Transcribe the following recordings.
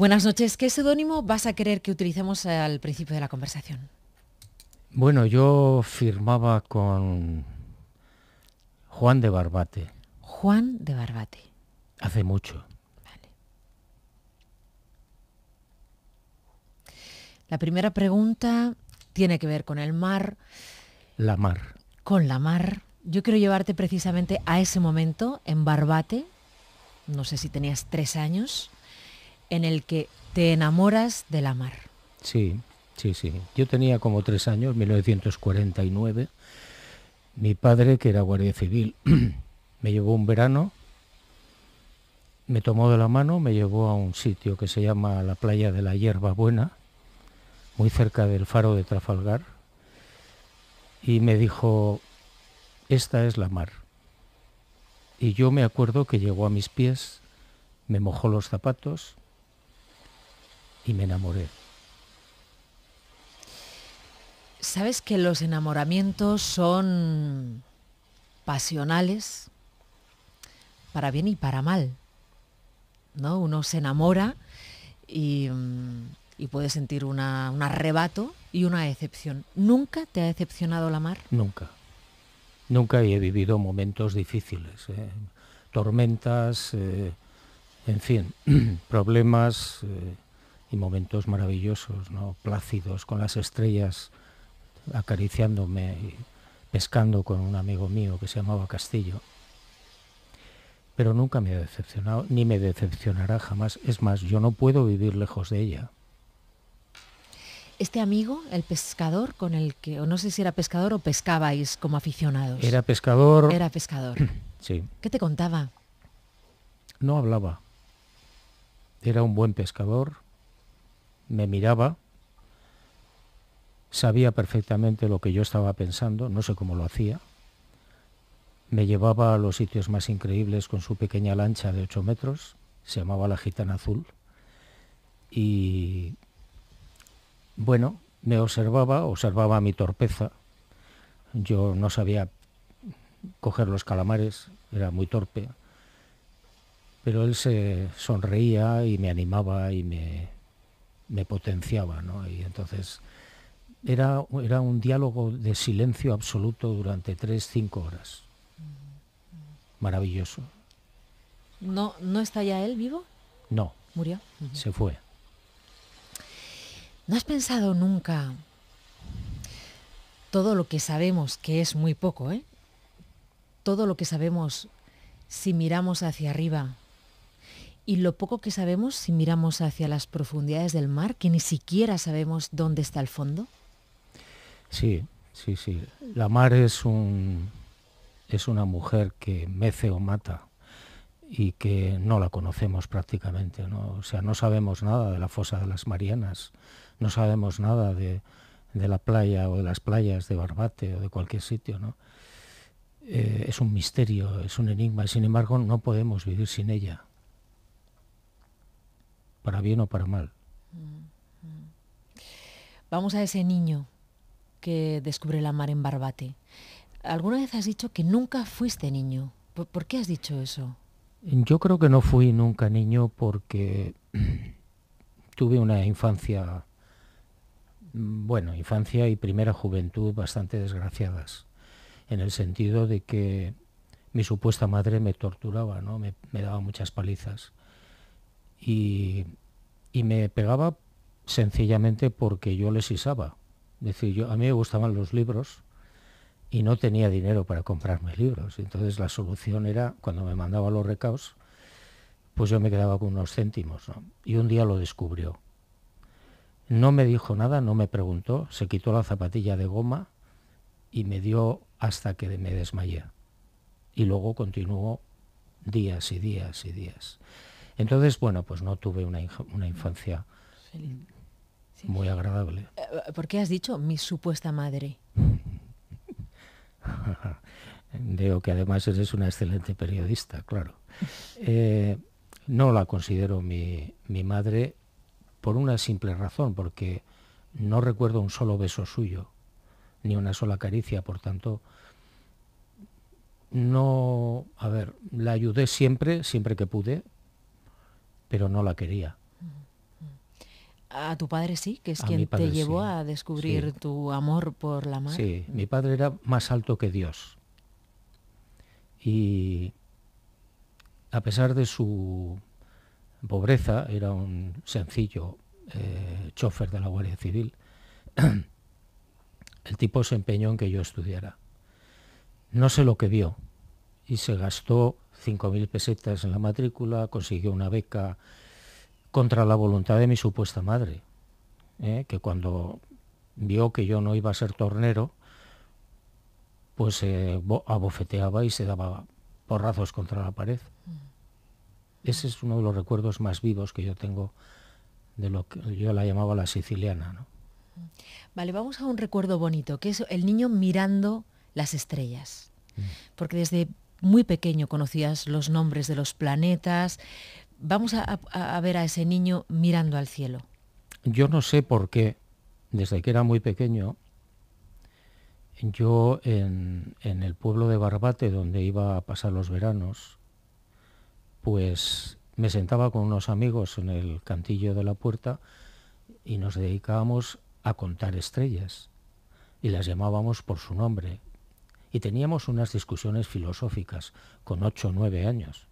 Buenas noches. ¿Qué seudónimo vas a querer que utilicemos al principio de la conversación? Bueno, yo firmaba con Juan de Barbate. Juan de Barbate. Hace mucho. Vale. La primera pregunta tiene que ver con el mar. La mar. Con la mar. Yo quiero llevarte precisamente a ese momento en Barbate. No sé si tenías tres años en el que te enamoras de la mar. Sí, sí, sí. Yo tenía como tres años, 1949. Mi padre, que era guardia civil, me llevó un verano, me tomó de la mano, me llevó a un sitio que se llama la playa de la Hierba Buena, muy cerca del faro de Trafalgar, y me dijo, esta es la mar. Y yo me acuerdo que llegó a mis pies, me mojó los zapatos, y me enamoré. Sabes que los enamoramientos son pasionales, para bien y para mal. ¿no? Uno se enamora y, mm, y puede sentir una, un arrebato y una decepción. ¿Nunca te ha decepcionado la mar? Nunca. Nunca he vivido momentos difíciles, eh. tormentas, eh, en fin, problemas. Eh, y momentos maravillosos, ¿no? plácidos, con las estrellas acariciándome y pescando con un amigo mío que se llamaba Castillo. Pero nunca me ha decepcionado, ni me decepcionará jamás. Es más, yo no puedo vivir lejos de ella. Este amigo, el pescador con el que, o no sé si era pescador o pescabais como aficionados. Era pescador. Era pescador. sí. ¿Qué te contaba? No hablaba. Era un buen pescador, me miraba, sabía perfectamente lo que yo estaba pensando, no sé cómo lo hacía, me llevaba a los sitios más increíbles con su pequeña lancha de 8 metros, se llamaba la Gitana Azul, y bueno, me observaba, observaba mi torpeza, yo no sabía coger los calamares, era muy torpe, pero él se sonreía y me animaba y me, me potenciaba, ¿no? Y entonces era, era un diálogo de silencio absoluto durante tres, cinco horas. Maravilloso. ¿No, ¿No está ya él vivo? No. ¿Murió? Se fue. ¿No has pensado nunca todo lo que sabemos, que es muy poco, ¿eh? todo lo que sabemos si miramos hacia arriba y lo poco que sabemos si miramos hacia las profundidades del mar, que ni siquiera sabemos dónde está el fondo? Sí, sí, sí. La mar es, un, es una mujer que mece o mata y que no la conocemos prácticamente. ¿no? O sea, no sabemos nada de la fosa de las Marianas, no sabemos nada de, la playa o de las playas de Barbate o de cualquier sitio. ¿no? Eh, es un misterio, es un enigma, y sin embargo no podemos vivir sin ella para bien o para mal. Vamos a ese niño que descubre la mar en Barbate. ¿Alguna vez has dicho que nunca fuiste niño? ¿Por, qué has dicho eso? Yo creo que no fui nunca niño porque tuve una infancia, bueno, infancia y primera juventud bastante desgraciadas, en el sentido de que mi supuesta madre me torturaba, ¿no? me daba muchas palizas y, me pegaba sencillamente porque yo les isaba. Es decir, yo, a mí me gustaban los libros y no tenía dinero para comprarme libros. Entonces la solución era, cuando me mandaba los recaos, pues yo me quedaba con unos céntimos. Y un día lo descubrió. No me dijo nada, no me preguntó, se quitó la zapatilla de goma y me dio hasta que me desmayé. Y luego continuó días y días y días. Entonces, bueno, pues no tuve una, infancia muy agradable. Eh, eh, ¿Por qué has dicho mi supuesta madre? Veo que además eres una excelente periodista, claro. Eh, no la considero mi, mi, madre por una simple razón, porque no recuerdo un solo beso suyo, ni una sola caricia, por tanto, no, a ver, la ayudé siempre, siempre que pude, pero no la quería. A tu padre sí, que es quien te llevó a descubrir tu amor por la mar. Sí, mi padre era más alto que Dios. Y a pesar de su pobreza, era un sencillo eh, chofer de la Guardia Civil, el tipo se empeñó en que yo estudiara. No sé lo que vio y se gastó 5.000 pesetas en la matrícula, consiguió una beca contra la voluntad de mi supuesta madre, ¿eh? que cuando vio que yo no iba a ser tornero, pues eh, abofeteaba y se daba porrazos contra la pared. Mm. Ese es uno de los recuerdos más vivos que yo tengo de lo que yo la llamaba la siciliana. Mm. Vale, vamos a un recuerdo bonito, que es el niño mirando las estrellas. Mm. Porque desde muy pequeño conocías los nombres de los planetas. Vamos a, ver a ese niño mirando al cielo. Yo no sé por qué, desde que era muy pequeño, yo en, en, el pueblo de Barbate, donde iba a pasar los veranos, pues me sentaba con unos amigos en el cantillo de la puerta y nos dedicábamos a contar estrellas y las llamábamos por su nombre y teníamos unas discusiones filosóficas con ocho o nueve años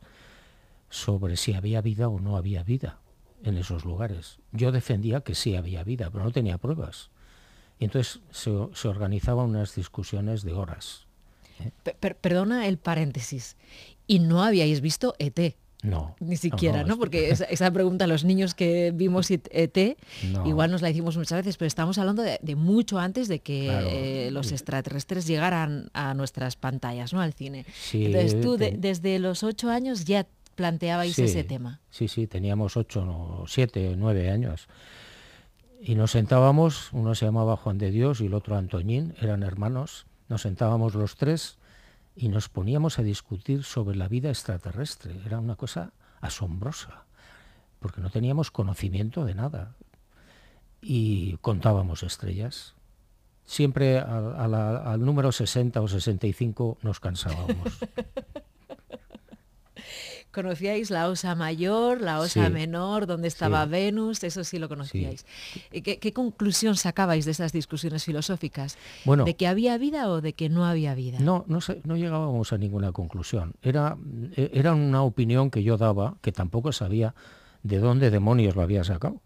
sobre si había vida o no había vida en esos lugares. Yo defendía que sí había vida, pero no tenía pruebas. Y entonces se, organizaban unas discusiones de horas. perdona el paréntesis. ¿Y no habíais visto ET? No. Ni siquiera, ah, ¿no? Porque esa, pregunta a los niños que vimos ET, e igual nos la hicimos muchas veces, pero estamos hablando de, mucho antes de que eh, los extraterrestres llegaran a nuestras pantallas, ¿no? Al cine. Entonces tú desde los ocho años ya planteabais ese tema. Sí, sí, teníamos ocho, siete, nueve años. Y nos sentábamos, uno se llamaba Juan de Dios y el otro Antoñín, eran hermanos, nos sentábamos los tres y nos poníamos a discutir sobre la vida extraterrestre. Era una cosa asombrosa, porque no teníamos conocimiento de nada. Y contábamos estrellas. Siempre al número 60 o 65 nos cansábamos. conocíais la osa mayor, la osa menor, dónde estaba Venus, eso sí lo conocíais. ¿Qué, conclusión sacabais de esas discusiones filosóficas? ¿De que había vida o de que no había vida? No, no, llegábamos a ninguna conclusión. Era, e, era una opinión que yo daba, que tampoco sabía de dónde demonios lo había sacado.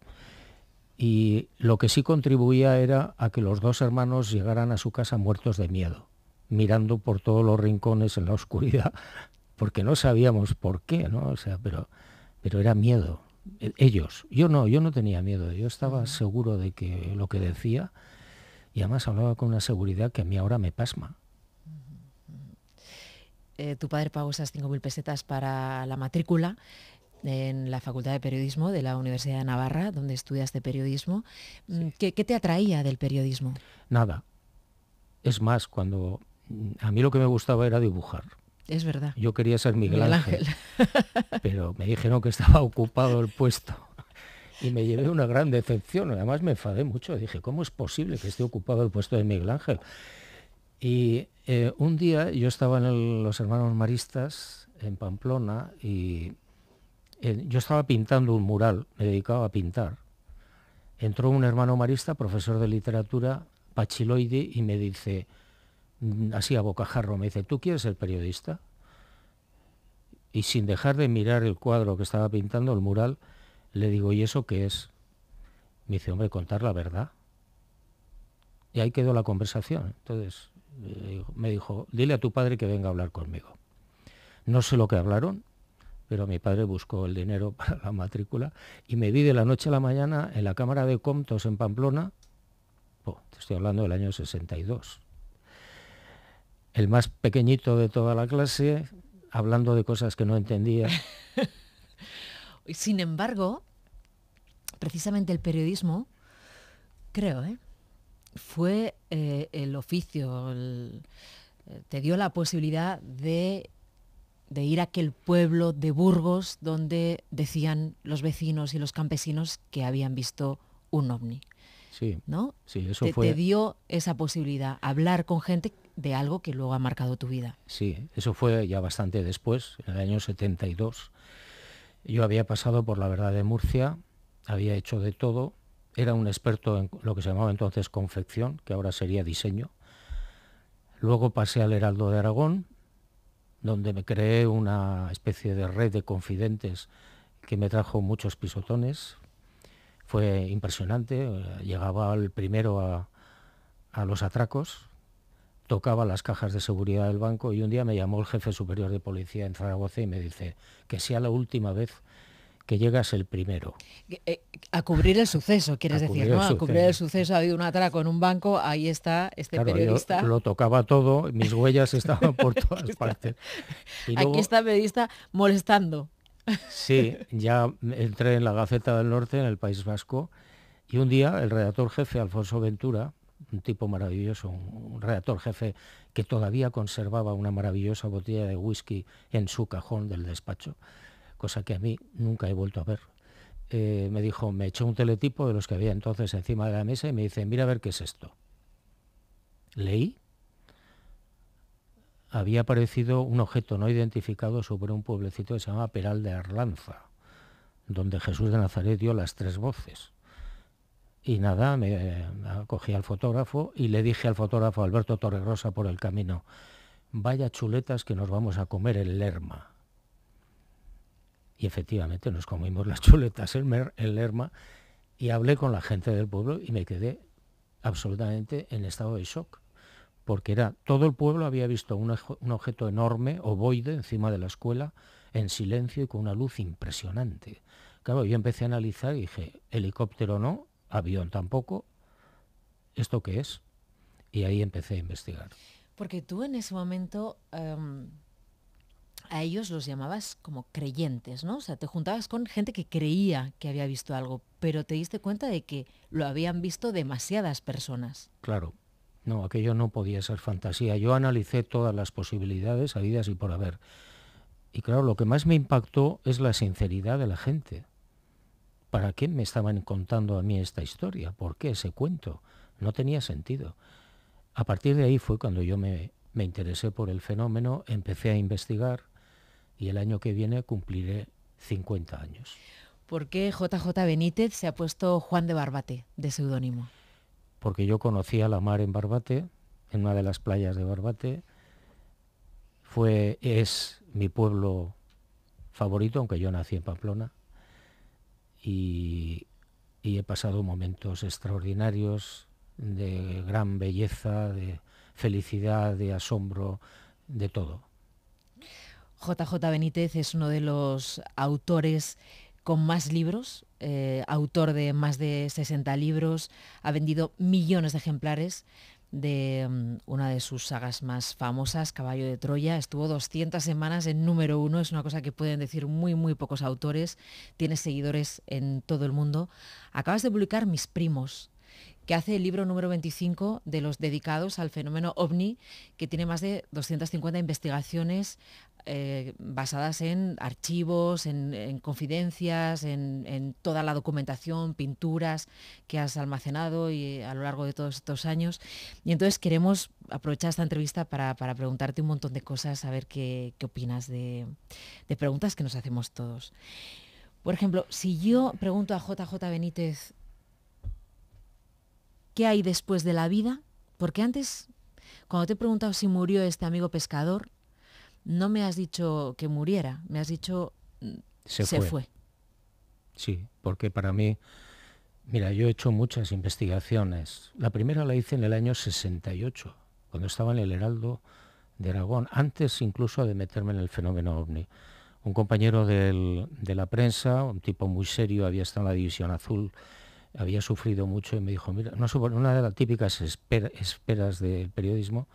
Y lo que sí contribuía era a que los dos hermanos llegaran a su casa muertos de miedo mirando por todos los rincones en la oscuridad porque no sabíamos por qué, ¿no? O sea, pero, pero era miedo. E, ellos, yo no, yo no tenía miedo, yo estaba seguro de que lo que decía y además hablaba con una seguridad que a mí ahora me pasma. Eh, tu padre pagó esas 5.000 pesetas para la matrícula en la Facultad de Periodismo de la Universidad de Navarra, donde estudiaste periodismo. Mm, ¿Qué, ¿Qué, te atraía del periodismo? Nada. Es más, cuando mm, a mí lo que me gustaba era dibujar. Es verdad. Yo quería ser Miguel, Ángel, pero me dijeron que estaba ocupado el puesto. Y me llevé una gran decepción, además me enfadé mucho, dije, ¿cómo es posible que esté ocupado el puesto de Miguel Ángel? Y eh, un día yo estaba en los Hermanos Maristas, en Pamplona, y eh, yo estaba pintando un mural, me dedicaba a pintar. Entró un hermano marista, profesor de literatura, Pachiloide, y me dice, Mm, así a bocajarro, me dice, ¿tú quieres ser periodista? Y sin dejar de mirar el cuadro que estaba pintando, el mural, le digo, ¿y eso qué es? Me dice, hombre, contar la verdad. Y ahí quedó la conversación. Entonces eh, me dijo, dile a tu padre que venga a hablar conmigo. No sé lo que hablaron, pero mi padre buscó el dinero para la matrícula y me vi de la noche a la mañana en la Cámara de Comptos en Pamplona, te estoy hablando del año 62, el más pequeñito de toda la clase, hablando de cosas que no entendía. Sin embargo, precisamente el periodismo, creo, ¿eh? fue eh, el oficio, eh, te dio la posibilidad de, ir a aquel pueblo de Burgos donde decían los vecinos y los campesinos que habían visto un ovni. Sí, ¿no? sí, eso Te dio esa posibilidad, hablar con gente de algo que luego ha marcado tu vida. Sí, eso fue ya bastante después, en el año 72. Yo había pasado por la verdad de Murcia, había hecho de todo, era un experto en lo que se llamaba entonces confección, que ahora sería diseño. Luego pasé al Heraldo de Aragón, donde me creé una especie de red de confidentes que me trajo muchos pisotones. Fue impresionante, eh, llegaba el primero a, a los atracos, tocaba las cajas de seguridad del banco y un día me llamó el jefe superior de policía en Zaragoza y me dice que sea la última vez que llegas el primero. Eh, a cubrir el suceso, quieres decir, ¿no? A cubrir el suceso, ha habido un atraco en un banco, ahí está este periodista. lo tocaba todo, mis huellas estaban por todas partes. Aquí está el periodista molestando. Sí, ya entré en la Gaceta del Norte, en el País Vasco, y un día el redactor jefe, Alfonso Ventura, un tipo maravilloso, un, redactor jefe que todavía conservaba una maravillosa botella de whisky en su cajón del despacho, cosa que a mí nunca he vuelto a ver. Eh, me dijo, me echó un teletipo de los que había entonces encima de la mesa y me dice, mira a ver qué es esto. Leí. Había aparecido un objeto no identificado sobre un pueblecito que se llama Peral de Arlanza, donde Jesús de Nazaret dio las tres voces. Y nada, me eh, cogí al fotógrafo y le dije al fotógrafo Alberto Torregrosa por el camino, vaya chuletas que nos vamos a comer en Lerma. Y efectivamente nos comimos las chuletas en, Lerma y hablé con la gente del pueblo y me quedé absolutamente en estado de shock, porque era todo el pueblo había visto un, objeto enorme, ovoide, encima de la escuela, en silencio y con una luz impresionante. Claro, yo empecé a analizar y dije, helicóptero no, avión tampoco, ¿esto qué es? Y ahí empecé a investigar. Porque tú en ese momento em, a ellos los llamabas como creyentes, ¿no? O sea, te juntabas con gente que creía que había visto algo, pero te diste cuenta de que lo habían visto demasiadas personas. Claro, no, aquello no podía ser fantasía. Yo analicé todas las posibilidades habidas y por haber. Y claro, lo que más me impactó es la sinceridad de la gente. ¿Para quién me estaban contando a mí esta historia? ¿Por qué ese cuento? No tenía sentido. A partir de ahí fue cuando yo me, interesé por el fenómeno, empecé a investigar y el año que viene cumpliré 50 años. ¿Por qué JJ Benítez se ha puesto Juan de Barbate de seudónimo? Porque yo conocía la mar en Barbate, en una de las playas de Barbate. Fue, es mi pueblo favorito, aunque yo nací en Pamplona y, he pasado momentos extraordinarios de gran belleza, de felicidad, de asombro, de todo. JJ Benítez es uno de los autores con más libros, eh, autor de más de 60 libros, ha vendido millones de ejemplares de mm, una de sus sagas más famosas, Caballo de Troya. Estuvo 200 semanas en número uno, es una cosa que pueden decir muy, muy pocos autores. Tiene seguidores en todo el mundo. Acabas de publicar Mis Primos, que hace el libro número 25 de los dedicados al fenómeno ovni, que tiene más de 250 investigaciones eh, basadas en archivos, en, confidencias, en, toda la documentación, pinturas que has almacenado y eh, a lo largo de todos estos años. Y entonces queremos aprovechar esta entrevista para, preguntarte un montón de cosas, a ver qué, opinas de, de preguntas que nos hacemos todos. Por ejemplo, si yo pregunto a JJ Benítez, ¿Qué hay después de la vida? Porque antes, cuando te he preguntado si murió este amigo pescador, no me has dicho que muriera, me has dicho mm, se, se fue. Sí, porque para mí, mira, yo he hecho muchas investigaciones. La primera la hice en el año 68, cuando estaba en el Heraldo de Aragón, antes incluso de meterme en el fenómeno ovni. Un compañero de la prensa, un tipo muy serio, había estado en la División Azul había sufrido mucho y me dijo, mira, no una de las típicas esperas del periodismo,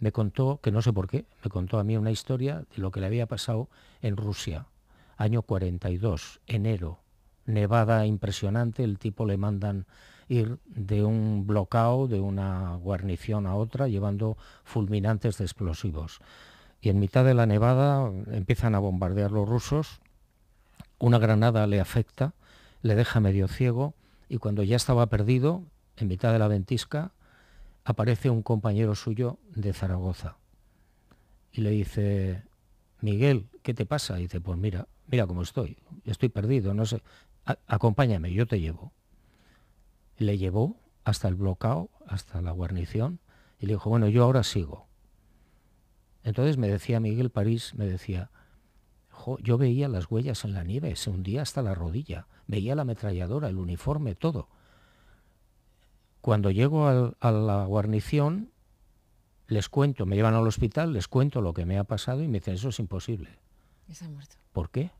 me contó, que no sé por qué, me contó a mí una historia de lo que le había pasado en Rusia, año 42, enero, nevada impresionante, el tipo le mandan ir de un bloqueo de una guarnición a otra, llevando fulminantes de explosivos. Y en mitad de la nevada empiezan a bombardear los rusos, una granada le afecta, le deja medio ciego, y cuando ya estaba perdido, en mitad de la ventisca, aparece un compañero suyo de Zaragoza y le dice, Miguel, ¿qué te pasa? Y dice, pues mira, mira cómo estoy, estoy perdido, no sé, acompáñame, yo te llevo. le llevó hasta el bloqueo, hasta la guarnición, y le dijo, bueno, yo ahora sigo. Entonces me decía Miguel París, me decía, yo veía las huellas en la nieve, se hundía hasta la rodilla, veía la ametralladora, el uniforme, todo. Cuando llego a la guarnición, les cuento, me llevan al hospital, les cuento lo que me ha pasado y me dicen, eso es imposible. muerto. ¿Por qué?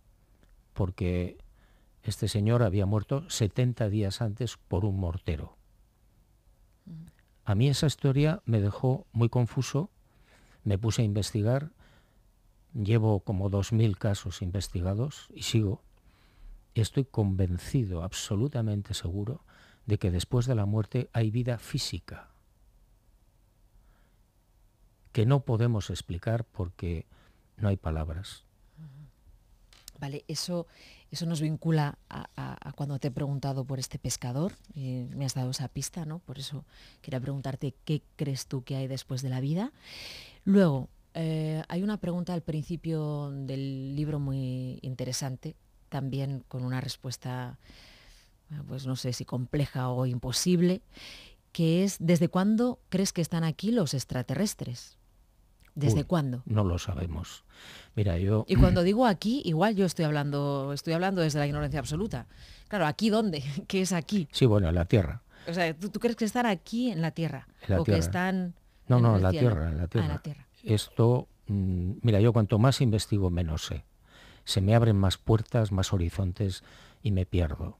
Porque este señor había muerto 70 días antes por un mortero. A mí esa historia me dejó muy confuso, me puse a investigar Llevo como 2.000 casos investigados y sigo. Y estoy convencido, absolutamente seguro, de que después de la muerte hay vida física que no podemos explicar porque no hay palabras. Vale, eso, eso nos vincula a, cuando te he preguntado por este pescador, y me has dado esa pista, ¿no? Por eso quería preguntarte qué crees tú que hay después de la vida. Luego, eh, hay una pregunta al principio del libro muy interesante, también con una respuesta, eh, pues no sé si compleja o imposible, que es, ¿desde cuándo crees que están aquí los extraterrestres? ¿Desde cuándo? No lo sabemos. Mira, yo Y cuando digo aquí, igual yo estoy hablando, estoy hablando desde la ignorancia absoluta. Claro, ¿aquí dónde? ¿Qué es aquí? Sí, bueno, en la Tierra. O sea, ¿tú, crees que están aquí en la Tierra? o que están No, no, la Tierra, la Tierra. en la ah, Tierra esto, mm, mira, yo cuanto más investigo, menos sé. Se me abren más puertas, más horizontes y me pierdo.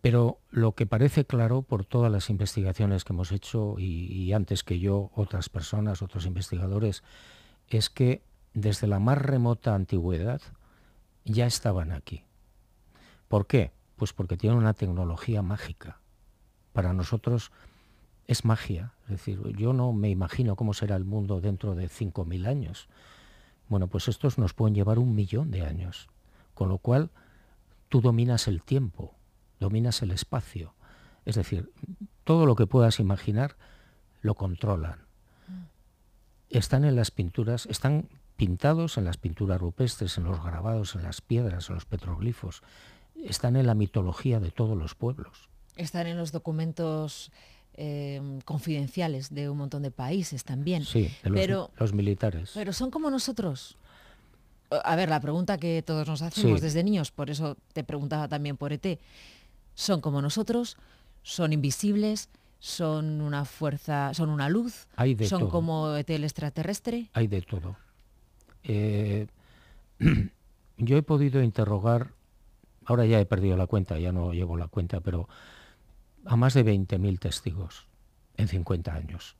Pero lo que parece claro por todas las investigaciones que hemos hecho y, antes que yo otras personas, otros investigadores, es que desde la más remota antigüedad ya estaban aquí. ¿Por qué? Pues porque tienen una tecnología mágica. Para nosotros es magia. Es decir, yo no me imagino cómo será el mundo dentro de 5.000 años. Bueno, pues estos nos pueden llevar un millón de años. Con lo cual, tú dominas el tiempo, dominas el espacio. Es decir, todo lo que puedas imaginar lo controlan. Están en las pinturas, están pintados en las pinturas rupestres, en los grabados, en las piedras, en los petroglifos. Están en la mitología de todos los pueblos. Están en los documentos Em, confidenciales de un montón de países también. Sí, los, pero, los militares. Pero son como nosotros. A ver, la pregunta que todos nos hacemos desde niños, por eso te preguntaba también por ET, son como nosotros, son invisibles, son una fuerza, son una luz, son como ET el extraterrestre. Hay de todo. Eh, yo he podido interrogar, ahora ya he perdido la cuenta, ya no llevo la cuenta, pero a más de 20.000 testigos en 50 años.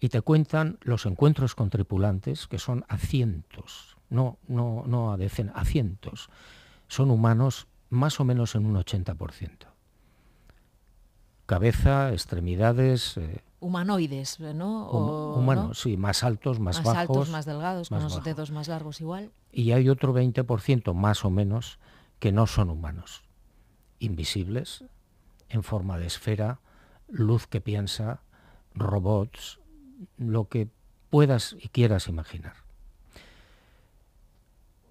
Y te cuentan los encuentros con tripulantes, que son a cientos, no, no, no a decenas, a cientos. Son humanos más o menos en un 80%. Cabeza, extremidades... Eh, Humanoides, ¿no? humanos, sí, más altos, más, bajos. Más altos, más delgados, con los dedos más largos igual. Y hay otro 20% más o menos que no son humanos. Invisibles, en forma de esfera, luz que piensa, robots, lo que puedas y quieras imaginar.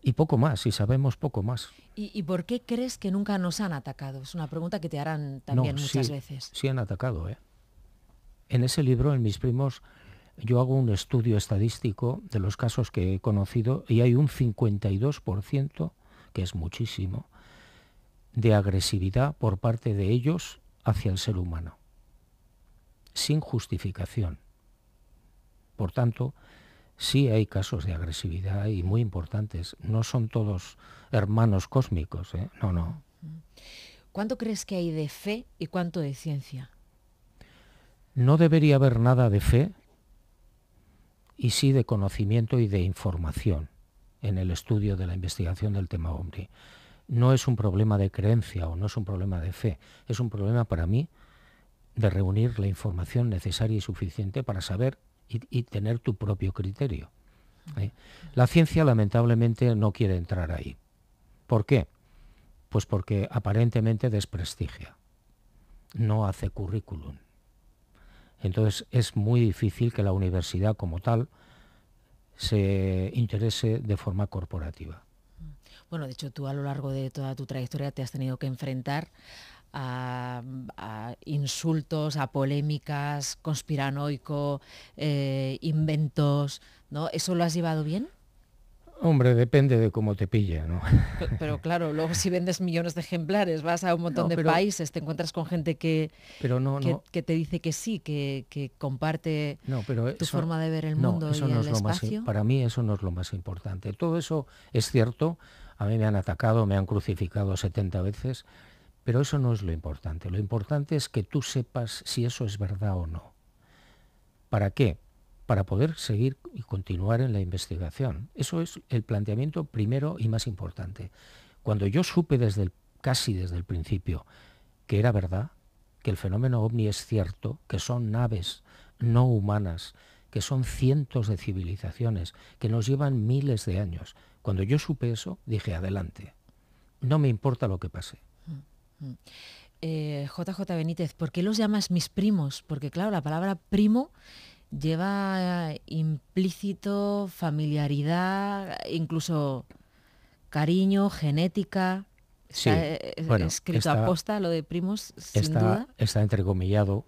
Y poco más, y sabemos poco más. ¿Y, por qué crees que nunca nos han atacado? Es una pregunta que te harán también muchas veces. Sí han atacado, ¿eh? En ese libro, en mis primos, yo hago un estudio estadístico de los casos que he conocido y hay un 52%, que es muchísimo, de agresividad por parte de ellos hacia el ser humano, sin justificación. Por tanto, sí hay casos de agresividad y muy importantes. No son todos hermanos cósmicos, ¿eh? no, no. ¿Cuánto crees que hay de fe y cuánto de ciencia? No debería haber nada de fe y sí de conocimiento y de información en el estudio de la investigación del tema hombre no es un problema de creencia o no es un problema de fe, es un problema para mí de reunir la información necesaria y suficiente para saber y, tener tu propio criterio. ¿eh? La ciencia lamentablemente no quiere entrar ahí. ¿Por qué? Pues porque aparentemente desprestigia, no hace currículum. Entonces es muy difícil que la universidad como tal se interese de forma corporativa. Bueno, de hecho tú a lo largo de toda tu trayectoria te has tenido que enfrentar a, insultos, a polémicas, conspiranoico, eh, inventos, ¿no? ¿Eso lo has llevado bien? Hombre, depende de cómo te pille. ¿no? Pero, claro, luego si vendes millones de ejemplares, vas a un montón de países, te encuentras con gente que, que, te dice que sí, que, que comparte tu forma de ver el mundo y el espacio. para mí eso no es lo más importante. Todo eso es cierto, a mí me han atacado, me han crucificado 70 veces, pero eso no es lo importante. Lo importante es que tú sepas si eso es verdad o no. ¿Para qué? Para poder seguir y continuar en la investigación. Eso es el planteamiento primero y más importante. Cuando yo supe desde el, casi desde el principio que era verdad, que el fenómeno ovni es cierto, que son naves no humanas, que son cientos de civilizaciones, que nos llevan miles de años, cuando yo supe eso, dije, adelante, no me importa lo que pase. JJ mm, mm. eh, Benítez, ¿por qué los llamas mis primos? Porque claro, la palabra primo lleva eh, implícito familiaridad, incluso cariño, genética. Sí, eh, bueno, escrito aposta lo de primos, duda. Está entrecomillado.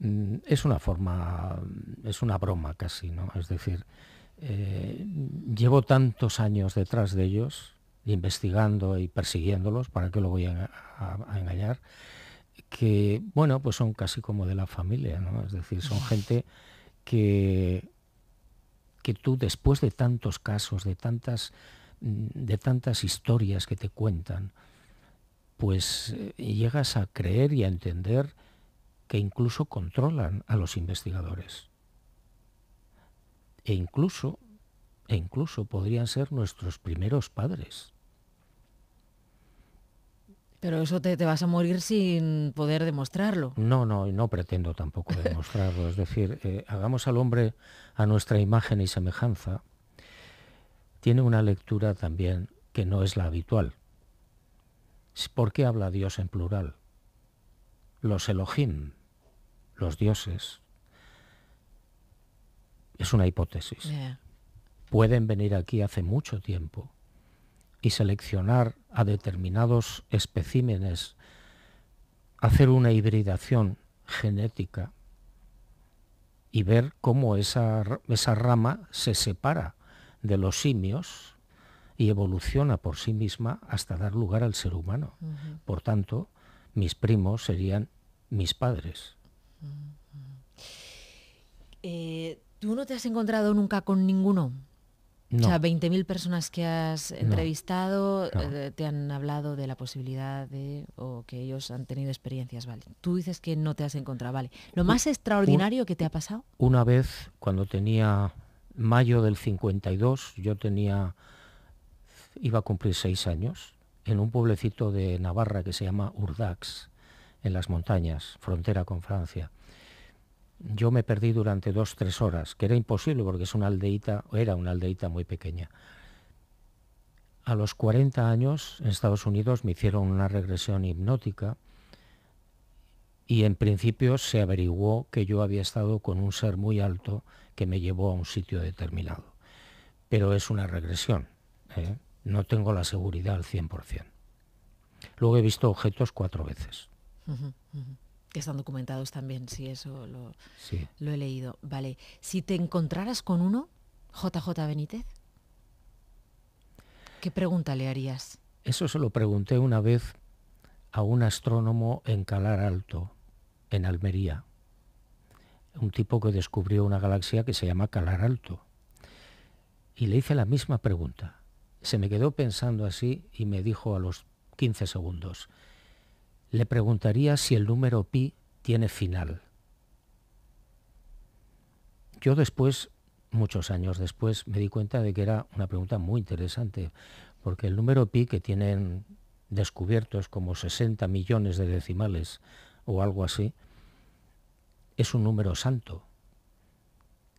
Mm, es una forma, es una broma casi, ¿no? Es decir, eh, llevo tantos años detrás de ellos, investigando y persiguiéndolos, para que lo voy a, engañar, que, bueno, pues son casi como de la familia, ¿no? Es decir, son gente que, que tú después de tantos casos, de tantas, mm, de tantas historias que te cuentan, pues eh, llegas a creer y a entender que incluso controlan a los investigadores e incluso, e incluso podrían ser nuestros primeros padres. Pero eso te, vas a morir sin poder demostrarlo. No, no, no pretendo tampoco demostrarlo. es decir, eh, hagamos al hombre a nuestra imagen y semejanza. Tiene una lectura también que no es la habitual. ¿Por qué habla Dios en plural? Los Elohim, los dioses, es una hipótesis. Pueden venir aquí hace mucho tiempo y seleccionar a determinados especímenes, hacer una hibridación genética y ver cómo esa, rama se separa de los simios y evoluciona por sí misma hasta dar lugar al ser humano. Por tanto, mis primos serían mis padres. ¿Tú no te has encontrado nunca con ninguno? O sea, 20.000 personas que has entrevistado eh, te han hablado de la posibilidad de, o que ellos han tenido experiencias, ¿vale? Tú dices que no te has encontrado, ¿vale? ¿Lo más extraordinario que te ha pasado? Una vez, cuando tenía mayo del 52, yo tenía, iba a cumplir seis años, en un pueblecito de Navarra que se llama Urdax, en las montañas, frontera con Francia yo me perdí durante dos, tres horas, que era imposible porque es una aldeita era una aldeita muy pequeña. A los 40 años en Estados Unidos me hicieron una regresión hipnótica y en principio se averiguó que yo había estado con un ser muy alto que me llevó a un sitio determinado. Pero es una regresión, ¿eh? no tengo la seguridad al 100%. Luego he visto objetos cuatro veces que están documentados también, si eso lo, lo he leído. Vale, si te encontraras con uno, JJ Benítez, ¿qué pregunta le harías? Eso se lo pregunté una vez a un astrónomo en Calar Alto, en Almería, un tipo que descubrió una galaxia que se llama Calar Alto. Y le hice la misma pregunta. Se me quedó pensando así y me dijo a los 15 segundos, le preguntaría si el número pi tiene final. Yo después, muchos años después, me di cuenta de que era una pregunta muy interesante, porque el número pi que tienen descubiertos como 60 millones de decimales o algo así, es un número santo,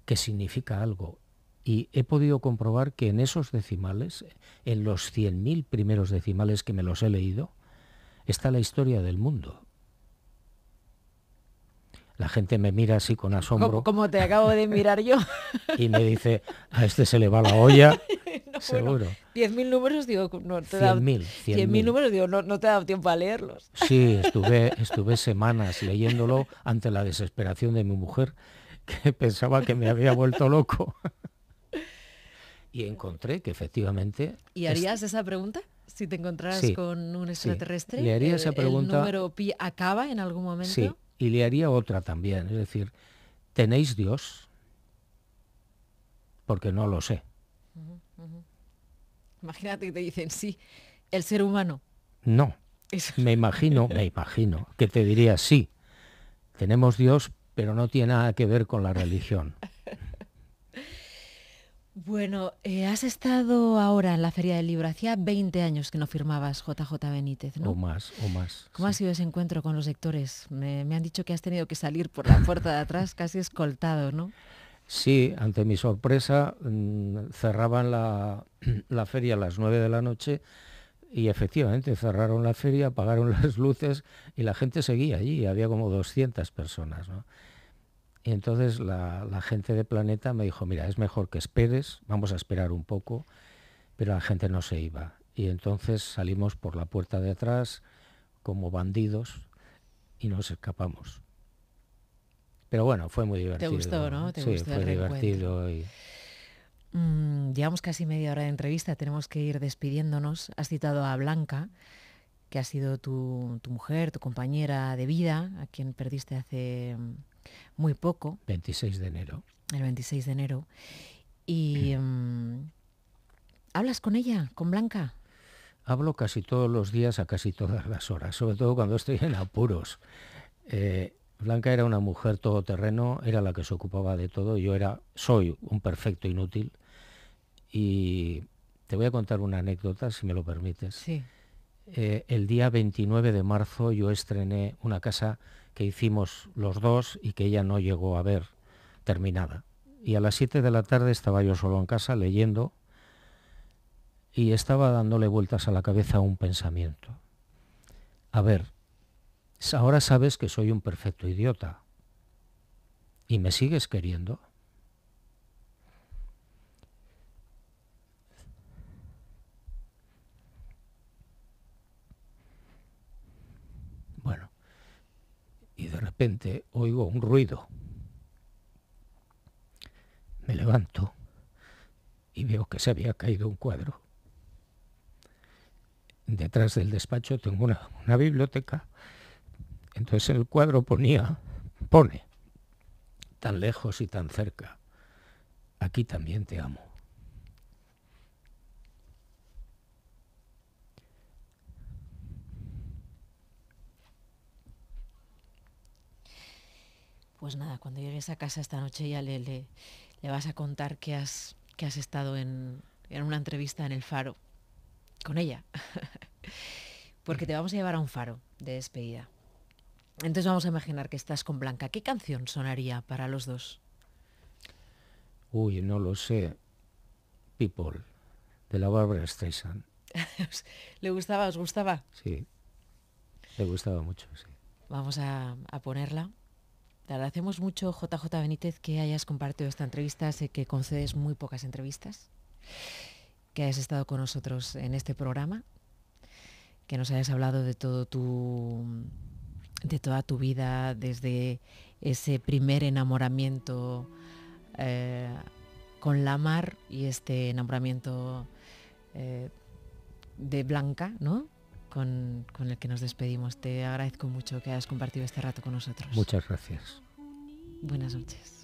que significa algo. Y he podido comprobar que en esos decimales, en los 100.000 primeros decimales que me los he leído, está la historia del mundo. La gente me mira así con asombro. Como, te acabo de mirar yo. y me dice, a este se le va la olla, seguro. 10.000 números, digo, no te he números, digo, no, te dado tiempo a leerlos. sí, estuve, estuve semanas leyéndolo ante la desesperación de mi mujer, que pensaba que me había vuelto loco. y encontré que efectivamente... ¿Y harías esa pregunta? si te encontraras con un extraterrestre? Le haría esa pregunta. número pi acaba en algún momento? Sí, y le haría otra también. Es decir, ¿tenéis Dios? Porque no lo sé. Imagínate que te dicen, sí, el ser humano. No. Me imagino, me imagino que te diría, sí, tenemos Dios, pero no tiene nada que ver con la religión. Bueno, eh, has estado ahora en la Feria del Libro. Hacía 20 años que no firmabas JJ Benítez, ¿no? O más, o más. ¿Cómo ha sido ese encuentro con los lectores? Me, han dicho que has tenido que salir por la puerta de atrás casi escoltado, ¿no? Sí, ante mi sorpresa mm, cerraban la, la feria a las 9 de la noche y efectivamente cerraron la feria, apagaron las luces y la gente seguía allí. Había como 200 personas, ¿no? Y entonces la, gente de Planeta me dijo, mira, es mejor que esperes, vamos a esperar un poco, pero la gente no se iba. Y entonces salimos por la puerta de atrás como bandidos y nos escapamos. Pero bueno, fue muy divertido. Te gustó, ¿no? ¿Te divertido. Y... Mm, llevamos casi media hora de entrevista, tenemos que ir despidiéndonos. Has citado a Blanca que ha sido tu, tu, mujer, tu compañera de vida, a quien perdiste hace muy poco. 26 de enero. El 26 de enero. Y mm. Mm, ¿hablas con ella, con Blanca? Hablo casi todos los días a casi todas las horas, sobre todo cuando estoy en apuros. Eh, Blanca era una mujer todoterreno, era la que se ocupaba de todo, yo era, soy un perfecto inútil. Y te voy a contar una anécdota, si me lo permites. Sí. Eh, el día 29 de marzo yo estrené una casa que hicimos los dos y que ella no llegó a ver terminada. Y a las 7 de la tarde estaba yo solo en casa leyendo y estaba dándole vueltas a la cabeza un pensamiento. A ver, ahora sabes que soy un perfecto idiota y me sigues queriendo. y de repente oigo un ruido. Me levanto y veo que se había caído un cuadro. Detrás del despacho tengo una, biblioteca. Entonces el cuadro ponía, pone, tan lejos y tan cerca, aquí también te amo. Pues nada, cuando llegues a casa esta noche ya le, vas a contar que has, que has estado en, una entrevista en el faro con ella. Porque te vamos a llevar a un faro de despedida. Entonces vamos a imaginar que estás con Blanca. ¿Qué canción sonaría para los dos? Uy, no lo sé. People, de la Barbara Streisand. Pues, ¿Le gustaba? ¿Os gustaba? Sí, le gustaba mucho, sí. Vamos a ponerla. Te agradecemos mucho, JJ Benítez, que hayas compartido esta entrevista. Sé que concedes muy pocas entrevistas, que hayas estado con nosotros en este programa, que nos hayas hablado de todo tu de toda tu vida, desde ese primer enamoramiento eh, con la mar y este enamoramiento eh, de Blanca, ¿no? con, el que nos despedimos. Te agradezco mucho que hayas compartido este rato con nosotros. Muchas gracias. Buenas noches.